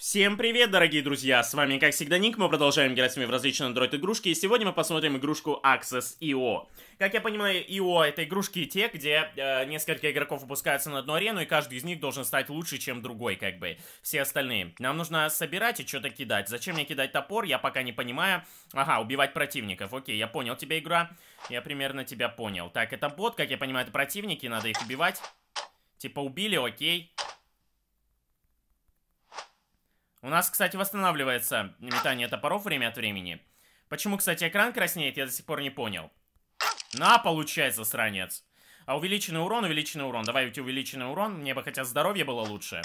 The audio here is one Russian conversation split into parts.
Всем привет, дорогие друзья! С вами, как всегда, Ник. Мы продолжаем играть с вами в различные Android-игрушки, и сегодня мы посмотрим игрушку Access IO. Как я понимаю, IO — это игрушки те, где э, несколько игроков выпускаются на одну арену, и каждый из них должен стать лучше, чем другой, как бы, все остальные. Нам нужно собирать и что-то кидать. Зачем мне кидать топор, я пока не понимаю. Ага, убивать противников. Окей, я понял тебя, игра. Я примерно тебя понял. Так, это бот, как я понимаю, это противники, надо их убивать. Типа убили, окей. У нас, кстати, восстанавливается метание топоров время от времени. Почему, кстати, экран краснеет, я до сих пор не понял. На, получается, сранец. А увеличенный урон, увеличенный урон. Давай ведь увеличенный урон. Мне бы хотя здоровье было лучше.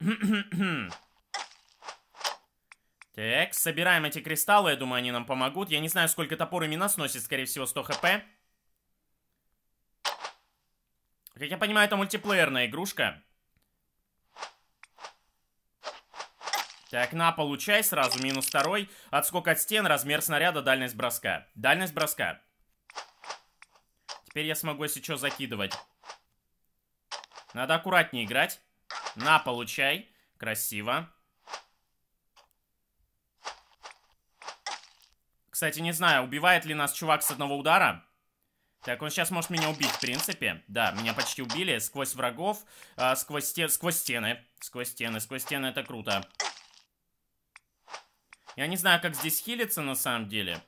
так, собираем эти кристаллы. Я думаю, они нам помогут. Я не знаю, сколько топор имена сносит. Скорее всего, 100 хп. Как я понимаю, это мультиплеерная игрушка. Так, на, получай сразу, минус второй. Отскок от стен, размер снаряда, дальность броска. Дальность броска. Теперь я смогу, если что, закидывать. Надо аккуратнее играть. На, получай. Красиво. Кстати, не знаю, убивает ли нас чувак с одного удара. Так, он сейчас может меня убить, в принципе. Да, меня почти убили. Сквозь врагов, э, сквозь, сте сквозь стены. Сквозь стены, сквозь стены, это круто. Я не знаю, как здесь хилиться на самом деле.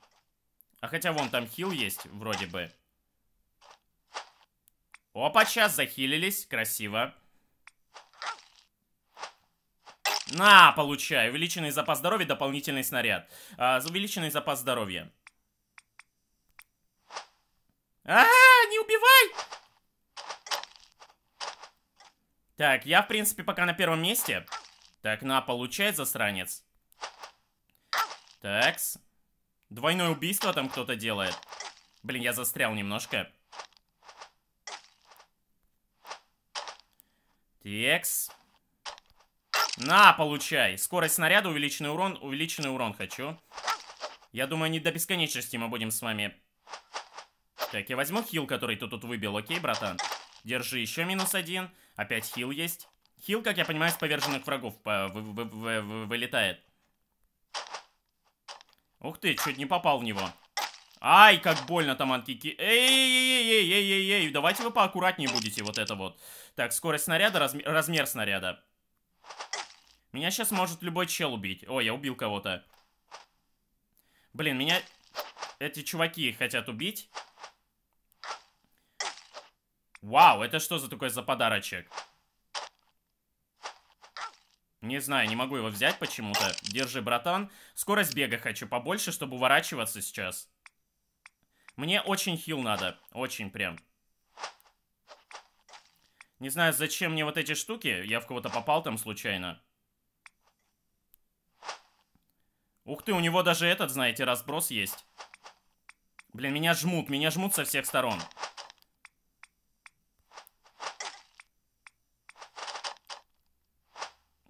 А хотя вон там хил есть, вроде бы. Опа, сейчас захилились. Красиво. На, получай. Увеличенный запас здоровья, дополнительный снаряд. А, увеличенный запас здоровья. А, -а, а, не убивай! Так, я, в принципе, пока на первом месте. Так, на, получай, засранец. Такс. Двойное убийство там кто-то делает. Блин, я застрял немножко. Текс. На, получай. Скорость снаряда, увеличенный урон. Увеличенный урон хочу. Я думаю, не до бесконечности мы будем с вами. Так, я возьму хил, который ты тут выбил. Окей, братан? Держи еще минус один. Опять хил есть. Хил, как я понимаю, с поверженных врагов вылетает. Ух ты, чуть не попал в него. Ай, как больно там от Эй-эй-эй-эй-эй-эй-эй, давайте вы поаккуратнее будете, вот это вот. Так, скорость снаряда, размер, размер снаряда. Меня сейчас может любой чел убить. О, я убил кого-то. Блин, меня эти чуваки хотят убить. Вау, это что за такой за подарочек? Не знаю, не могу его взять почему-то. Держи, братан. Скорость бега хочу побольше, чтобы уворачиваться сейчас. Мне очень хил надо. Очень прям. Не знаю, зачем мне вот эти штуки. Я в кого-то попал там случайно. Ух ты, у него даже этот, знаете, разброс есть. Блин, меня жмут, меня жмут со всех сторон.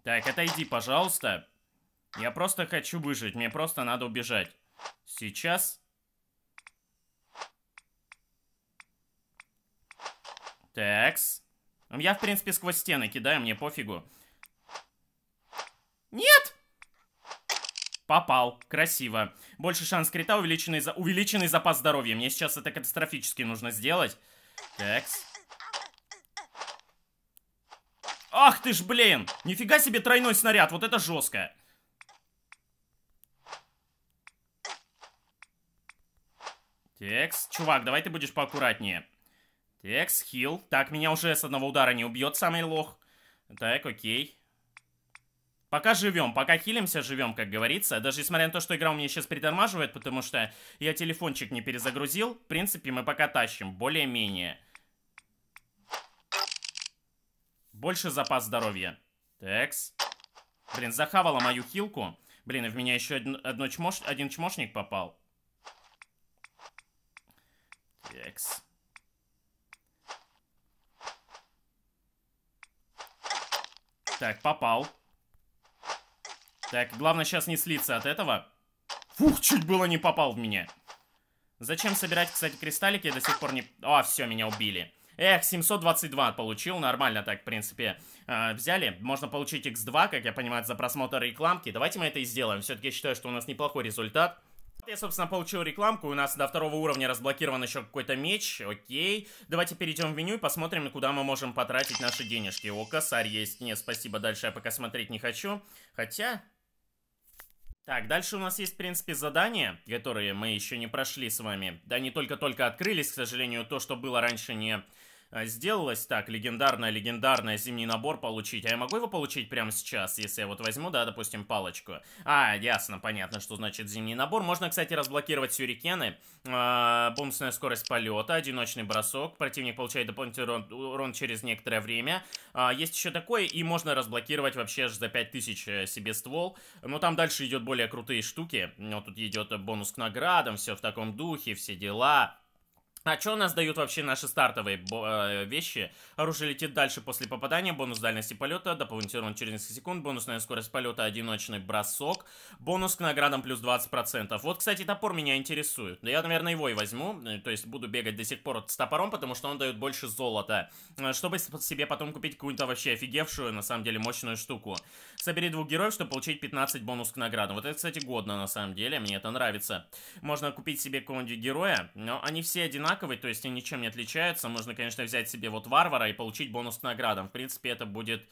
Так, отойди, пожалуйста. Я просто хочу выжить, мне просто надо убежать. Сейчас. Такс. Ну, я, в принципе, сквозь стены кидаю, мне пофигу. Нет! Попал. Красиво. Больше шанс крита, увеличенный, за... увеличенный запас здоровья. Мне сейчас это катастрофически нужно сделать. Такс. Ах ты ж, блин! Нифига себе тройной снаряд, вот это жестко. Текс, чувак, давай ты будешь поаккуратнее. Текс, хил. Так, меня уже с одного удара не убьет самый лох. Так, окей. Пока живем, пока хилимся, живем, как говорится. Даже несмотря на то, что игра у меня сейчас притормаживает, потому что я телефончик не перезагрузил. В принципе, мы пока тащим, более-менее. Больше запас здоровья. Текс. Блин, захавала мою хилку. Блин, и в меня еще одно, одно чмош, один чмошник попал. Текс. Так, попал. Так, главное сейчас не слиться от этого. Фух, чуть было не попал в меня. Зачем собирать, кстати, кристаллики, я до сих пор не... А, все, меня убили. Эх, 722 получил, нормально так, в принципе, э, взяли. Можно получить x2, как я понимаю, за просмотр рекламки. Давайте мы это и сделаем. Все-таки я считаю, что у нас неплохой результат. Я, собственно, получил рекламку, у нас до второго уровня разблокирован еще какой-то меч, окей. Давайте перейдем в меню и посмотрим, куда мы можем потратить наши денежки. О, косарь есть, нет, спасибо, дальше я пока смотреть не хочу. Хотя, так, дальше у нас есть, в принципе, задания, которые мы еще не прошли с вами. Да, они только-только открылись, к сожалению, то, что было раньше не а, сделалось так, легендарная-легендарная зимний набор получить. А я могу его получить прямо сейчас, если я вот возьму, да, допустим, палочку? А, ясно, понятно, что значит зимний набор. Можно, кстати, разблокировать сюрикены. Э, бонусная скорость полета, одиночный бросок. Противник получает дополнительный урон, урон через некоторое время. Э, есть еще такое, и можно разблокировать вообще же за 5000 э, себе ствол. Но там дальше идет более крутые штуки. Вот ну, тут идет бонус к наградам, все в таком духе, все дела. А что у нас дают вообще наши стартовые э, вещи? Оружие летит дальше после попадания, бонус дальности полета, дополнитирован через несколько секунд, бонусная скорость полета, одиночный бросок, бонус к наградам плюс 20%. Вот, кстати, топор меня интересует. Я, наверное, его и возьму, э, то есть буду бегать до сих пор с топором, потому что он дает больше золота, э, чтобы себе потом купить какую-то вообще офигевшую, на самом деле, мощную штуку. Собери двух героев, чтобы получить 15 бонус к наградам. Вот это, кстати, годно, на самом деле, мне это нравится. Можно купить себе какого-нибудь героя, но они все одинаковые одинаковый, то есть они ничем не отличаются. Можно, конечно, взять себе вот варвара и получить бонус к наградам. В принципе, это будет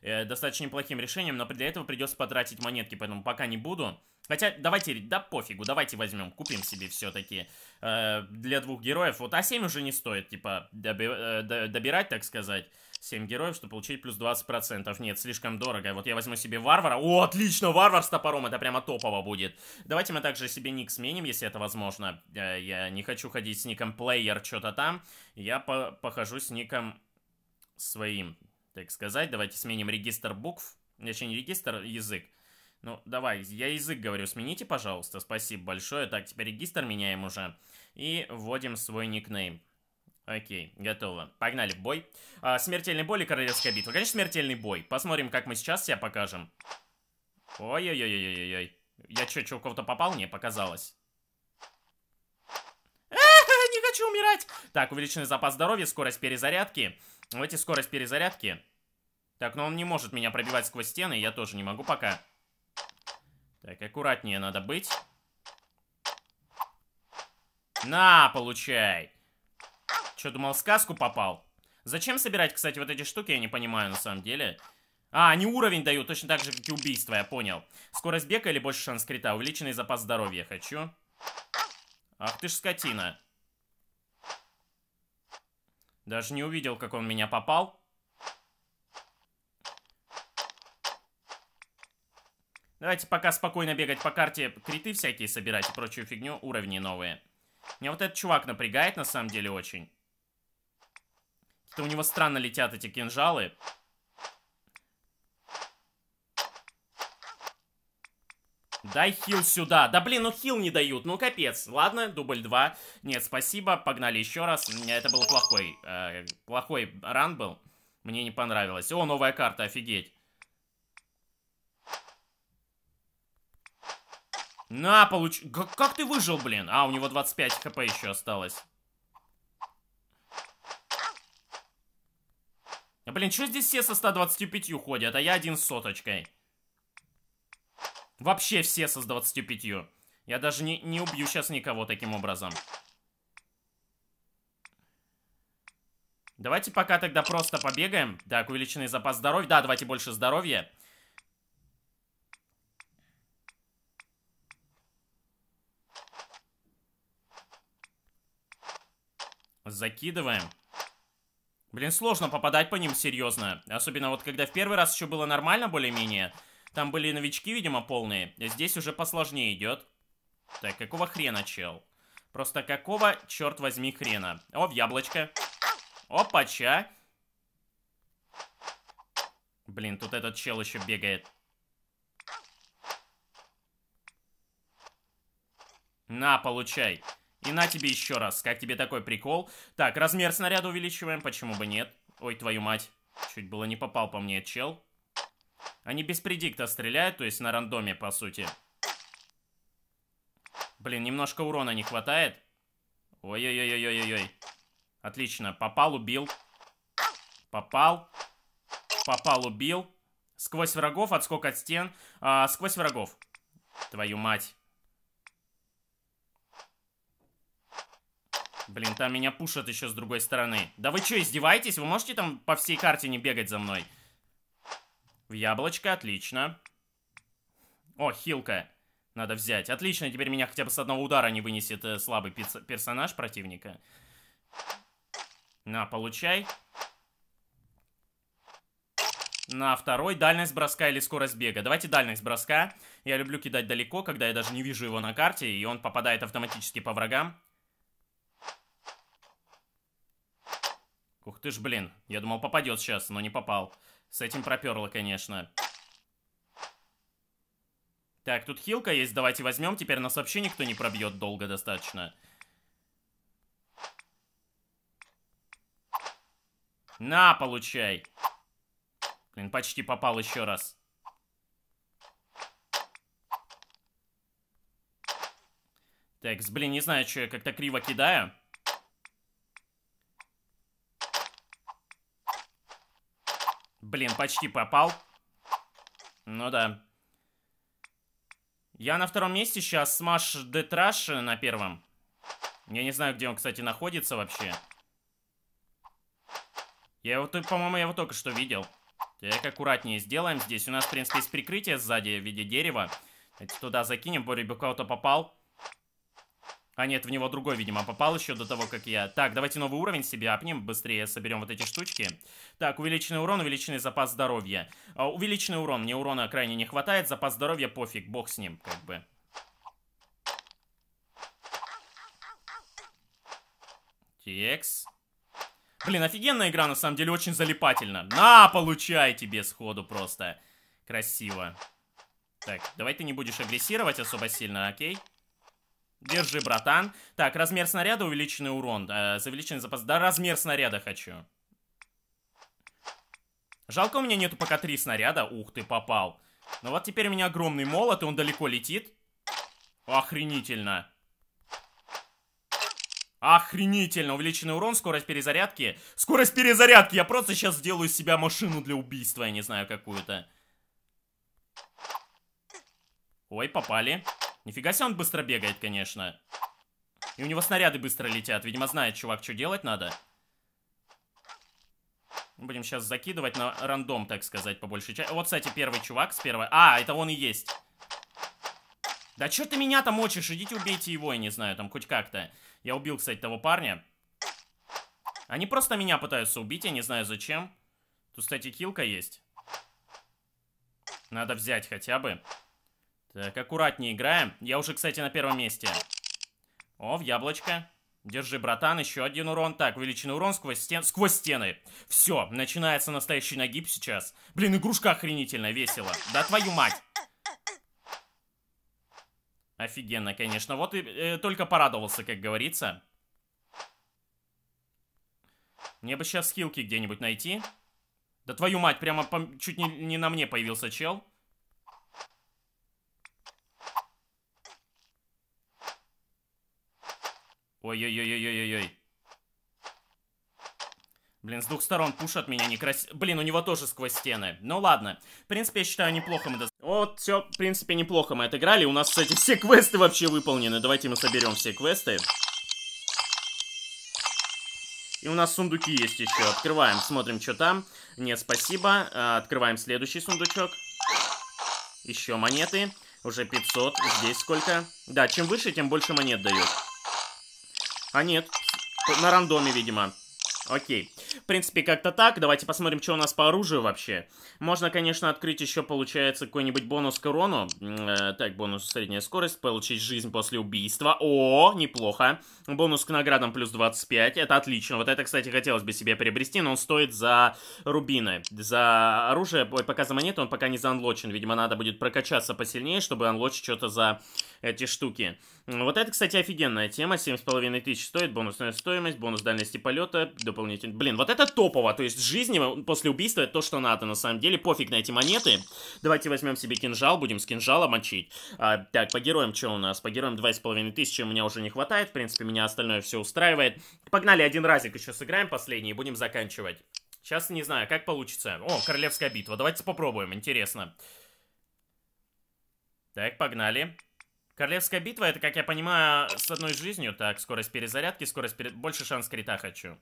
Э, достаточно неплохим решением, но для этого придется потратить монетки, поэтому пока не буду. Хотя, давайте, да пофигу, давайте возьмем, купим себе все-таки э, для двух героев. Вот А7 уже не стоит, типа, доби э, добирать, так сказать, 7 героев, чтобы получить плюс 20%. Нет, слишком дорого. Вот я возьму себе варвара. О, отлично, варвар с топором, это прямо топово будет. Давайте мы также себе ник сменим, если это возможно. Э, я не хочу ходить с ником плеер, что-то там. Я по похожу с ником своим так сказать. Давайте сменим регистр букв. Точнее, не регистр, а язык. Ну, давай, я язык говорю, смените, пожалуйста. Спасибо большое. Так, теперь регистр меняем уже. И вводим свой никнейм. Окей, готово. Погнали бой. А, смертельный бой или королевская битва? Конечно, смертельный бой. Посмотрим, как мы сейчас себя покажем. Ой-ой-ой-ой-ой-ой. Я что, чуваков-то попал? мне показалось. А -а -а, не хочу умирать! Так, увеличенный запас здоровья, скорость перезарядки. Давайте скорость перезарядки. Так, но ну он не может меня пробивать сквозь стены, я тоже не могу пока. Так, аккуратнее надо быть. На, получай. Че, думал, в сказку попал? Зачем собирать, кстати, вот эти штуки, я не понимаю на самом деле. А, они уровень дают, точно так же, как и убийство, я понял. Скорость бега или больше шанс крита? Увеличенный запас здоровья хочу. Ах ты ж скотина. Даже не увидел, как он меня попал. Давайте пока спокойно бегать по карте, криты всякие собирать и прочую фигню, уровни новые. Меня вот этот чувак напрягает на самом деле очень. Это у него странно летят эти кинжалы. Дай хил сюда. Да блин, ну хил не дают. Ну капец. Ладно, дубль 2. Нет, спасибо. Погнали еще раз. Это был плохой. Э, плохой ран был. Мне не понравилось. О, новая карта, офигеть. На, получ... Как, как ты выжил, блин? А, у него 25 хп еще осталось. Блин, что здесь все со 125 ходят, а я один с соточкой? Вообще все со 25. Я даже не, не убью сейчас никого таким образом. Давайте пока тогда просто побегаем. Так, увеличенный запас здоровья. Да, давайте больше здоровья. Закидываем. Блин, сложно попадать по ним, серьезно. Особенно вот когда в первый раз еще было нормально более-менее. Там были новички, видимо, полные. Здесь уже посложнее идет. Так, какого хрена, чел? Просто какого, черт возьми, хрена? О, в яблочко. Опача. Блин, тут этот чел еще бегает. На, получай. И на тебе еще раз. Как тебе такой прикол? Так, размер снаряда увеличиваем, почему бы нет? Ой, твою мать. Чуть было не попал по мне чел. Они без предикта стреляют, то есть на рандоме, по сути. Блин, немножко урона не хватает. Ой-ой-ой-ой-ой-ой. Отлично. Попал, убил. Попал. Попал, убил. Сквозь врагов, отскок от стен. А, сквозь врагов. Твою мать. Блин, там меня пушат еще с другой стороны. Да вы что, издеваетесь? Вы можете там по всей карте не бегать за мной? В яблочко, отлично. О, хилка. Надо взять. Отлично, теперь меня хотя бы с одного удара не вынесет э, слабый персонаж противника. На, получай. На второй дальность броска или скорость бега. Давайте дальность броска. Я люблю кидать далеко, когда я даже не вижу его на карте, и он попадает автоматически по врагам. Ух ты ж, блин. Я думал, попадет сейчас, но не попал. Попал. С этим проперло, конечно. Так, тут хилка есть, давайте возьмем. Теперь нас вообще никто не пробьет долго достаточно. На, получай. Блин, почти попал еще раз. Так, блин, не знаю, что я как-то криво кидаю. Блин, почти попал. Ну да. Я на втором месте сейчас, Смаш Детраш на первом. Я не знаю, где он, кстати, находится вообще. Я его, по-моему, я его только что видел. Так, аккуратнее сделаем здесь. У нас, в принципе, есть прикрытие сзади в виде дерева. Давайте туда закинем. Боря бы кого попал. А нет, в него другой, видимо, попал еще до того, как я. Так, давайте новый уровень себе апнем, быстрее соберем вот эти штучки. Так, увеличенный урон, увеличенный запас здоровья. А, увеличенный урон, мне урона крайне не хватает, запас здоровья пофиг, бог с ним, как бы. Текс. Блин, офигенная игра, на самом деле, очень залипательна. На, получай тебе сходу просто. Красиво. Так, давай ты не будешь агрессировать особо сильно, окей? Окей. Держи, братан. Так, размер снаряда, увеличенный урон. Э, за увеличенный запас. Да, размер снаряда хочу. Жалко, у меня нету пока три снаряда. Ух ты, попал. Ну вот теперь у меня огромный молот, и он далеко летит. Охренительно. Охренительно. Увеличенный урон, скорость перезарядки. Скорость перезарядки! Я просто сейчас сделаю из себя машину для убийства, я не знаю, какую-то. Ой, попали. Попали. Нифига себе он быстро бегает, конечно. И у него снаряды быстро летят. Видимо, знает чувак, что делать надо. Будем сейчас закидывать на рандом, так сказать, по большей части. Вот, кстати, первый чувак с первой... А, это он и есть. Да что ты меня там мочишь? Идите убейте его, я не знаю, там хоть как-то. Я убил, кстати, того парня. Они просто меня пытаются убить, я не знаю зачем. Тут, кстати, килка есть. Надо взять хотя бы. Так, аккуратнее играем. Я уже, кстати, на первом месте. О, в яблочко. Держи, братан, еще один урон. Так, увеличенный урон сквозь, стен... сквозь стены. Все, начинается настоящий нагиб сейчас. Блин, игрушка охренительно весело. Да твою мать. Офигенно, конечно. Вот и э, только порадовался, как говорится. Мне бы сейчас хилки где-нибудь найти. Да твою мать, прямо по... чуть не, не на мне появился чел. Ой-ой-ой-ой-ой-ой. Блин, с двух сторон пушат меня некрасиво. Блин, у него тоже сквозь стены. Ну ладно. В принципе, я считаю, неплохо мы до... Вот, все, в принципе, неплохо мы отыграли. У нас, кстати, все квесты вообще выполнены. Давайте мы соберем все квесты. И у нас сундуки есть еще. Открываем, смотрим, что там. Нет, спасибо. А, открываем следующий сундучок. Еще монеты. Уже 500. Здесь сколько? Да, чем выше, тем больше монет дает. А нет, на рандоме, видимо. Окей. В принципе, как-то так. Давайте посмотрим, что у нас по оружию вообще. Можно, конечно, открыть еще, получается, какой-нибудь бонус к урону. Э, так, бонус средняя скорость, получить жизнь после убийства. О, неплохо. Бонус к наградам плюс 25. Это отлично. Вот это, кстати, хотелось бы себе приобрести, но он стоит за рубины. За оружие, ой, пока за монету он пока не заанлочен. Видимо, надо будет прокачаться посильнее, чтобы анлочить что-то за эти штуки. Вот это, кстати, офигенная тема. 7,5 тысяч стоит, бонусная стоимость, бонус дальности полета, дополнительный... Блин, вот это топово. То есть жизни после убийства это то, что надо на самом деле. Пофиг на эти монеты. Давайте возьмем себе кинжал, будем с кинжала мочить. А, так, по героям что у нас? По героям 2,5 тысячи у меня уже не хватает. В принципе, меня остальное все устраивает. Погнали, один разик еще сыграем последний и будем заканчивать. Сейчас не знаю, как получится. О, королевская битва. Давайте попробуем, интересно. Так, погнали. Королевская битва, это, как я понимаю, с одной жизнью. Так, скорость перезарядки, скорость... Пере... Больше шанс крита хочу.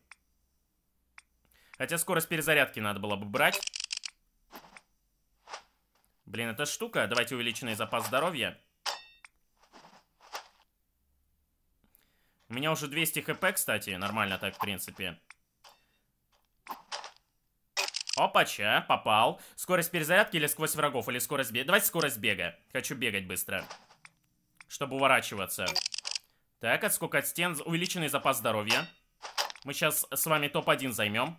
Хотя скорость перезарядки надо было бы брать. Блин, эта штука. Давайте увеличенный запас здоровья. У меня уже 200 хп, кстати. Нормально так, в принципе. Опача, попал. Скорость перезарядки или сквозь врагов, или скорость бега. Давайте скорость бега. Хочу бегать быстро. Быстро чтобы уворачиваться. Так, отскок от стен, увеличенный запас здоровья. Мы сейчас с вами топ-1 займем.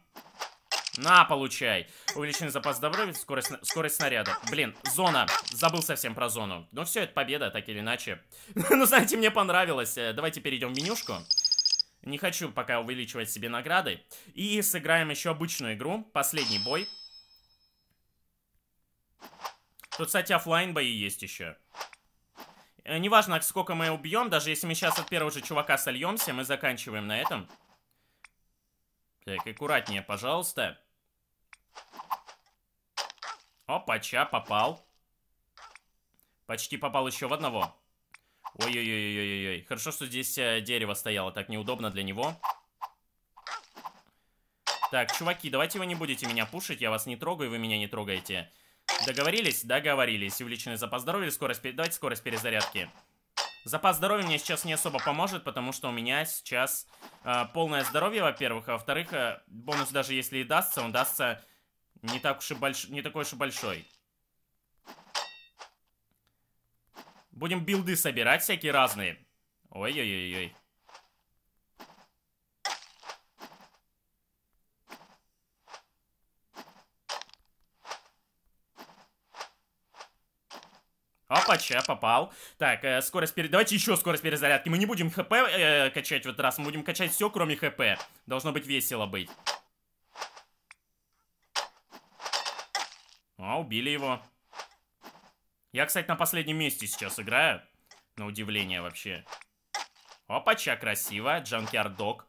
На, получай. Увеличенный запас здоровья, скорость, скорость снаряда. Блин, зона. Забыл совсем про зону. Но все, это победа, так или иначе. ну, знаете, мне понравилось. Э, давайте перейдем в менюшку. Не хочу пока увеличивать себе награды. И сыграем еще обычную игру. Последний бой. Тут, кстати, офлайн бои есть еще. Э, неважно, сколько мы убьем, даже если мы сейчас от первого же чувака сольемся, мы заканчиваем на этом. Так, аккуратнее, пожалуйста. Опача, попал. Почти попал еще в одного. Ой-ой-ой-ой-ой. Хорошо, что здесь э, дерево стояло, так неудобно для него. Так, чуваки, давайте вы не будете меня пушить, я вас не трогаю, вы меня не трогаете. Договорились? Договорились. Увеличенный запас здоровья, скорость... Давайте скорость перезарядки. Запас здоровья мне сейчас не особо поможет, потому что у меня сейчас э, полное здоровье, во-первых. А во-вторых, э, бонус даже если и дастся, он дастся не, так уж и больш... не такой уж и большой. Будем билды собирать всякие разные. Ой-ой-ой-ой. Опа, че, попал. Так, э, скорость перед... Давайте еще скорость перезарядки. Мы не будем хп э, качать в этот раз. Мы будем качать все, кроме хп. Должно быть весело быть. А, убили его. Я, кстати, на последнем месте сейчас играю. На удивление вообще. Опа, Опача, красиво. Джанкиар Дог.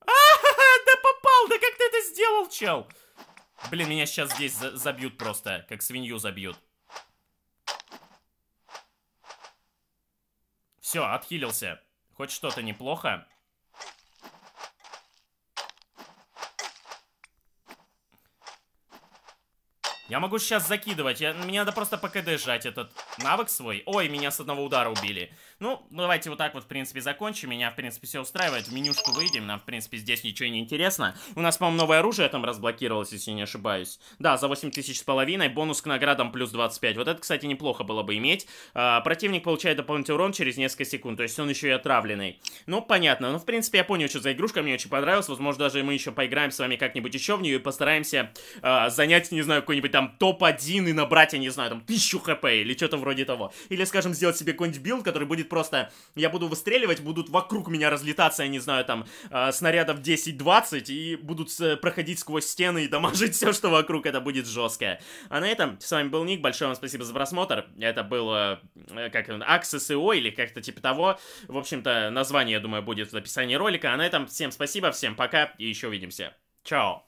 А, -ха -ха, да попал, да как ты это сделал, чел? Блин, меня сейчас здесь за забьют просто. Как свинью забьют. Все, отхилился. Хоть что-то неплохо. Я могу сейчас закидывать. Я, мне надо просто по КД жать этот навык свой. Ой, меня с одного удара убили. Ну, давайте вот так вот, в принципе, закончим. Меня, в принципе, все устраивает. В менюшку выйдем. Нам, в принципе, здесь ничего не интересно. У нас, по-моему, новое оружие там разблокировалось, если не ошибаюсь. Да, за 8 тысяч с половиной. Бонус к наградам плюс 25. Вот это, кстати, неплохо было бы иметь. А, противник получает дополнительный урон через несколько секунд. То есть он еще и отравленный. Ну, понятно. Ну, в принципе, я понял, что за игрушка. Мне очень понравилась. Возможно, даже мы еще поиграем с вами как-нибудь еще в нее и постараемся а, занять, не знаю, какой-нибудь там топ-1 и набрать, я не знаю, там, тысячу хп или что-то в вроде того. Или, скажем, сделать себе какой-нибудь билд, который будет просто... Я буду выстреливать, будут вокруг меня разлетаться, я не знаю, там, э, снарядов 10-20, и будут э, проходить сквозь стены и дамажить все, что вокруг, это будет жесткое А на этом с вами был Ник, большое вам спасибо за просмотр. Это был, э, как он, Axis EO или как-то типа того. В общем-то, название, я думаю, будет в описании ролика. А на этом всем спасибо, всем пока и еще увидимся. Чао!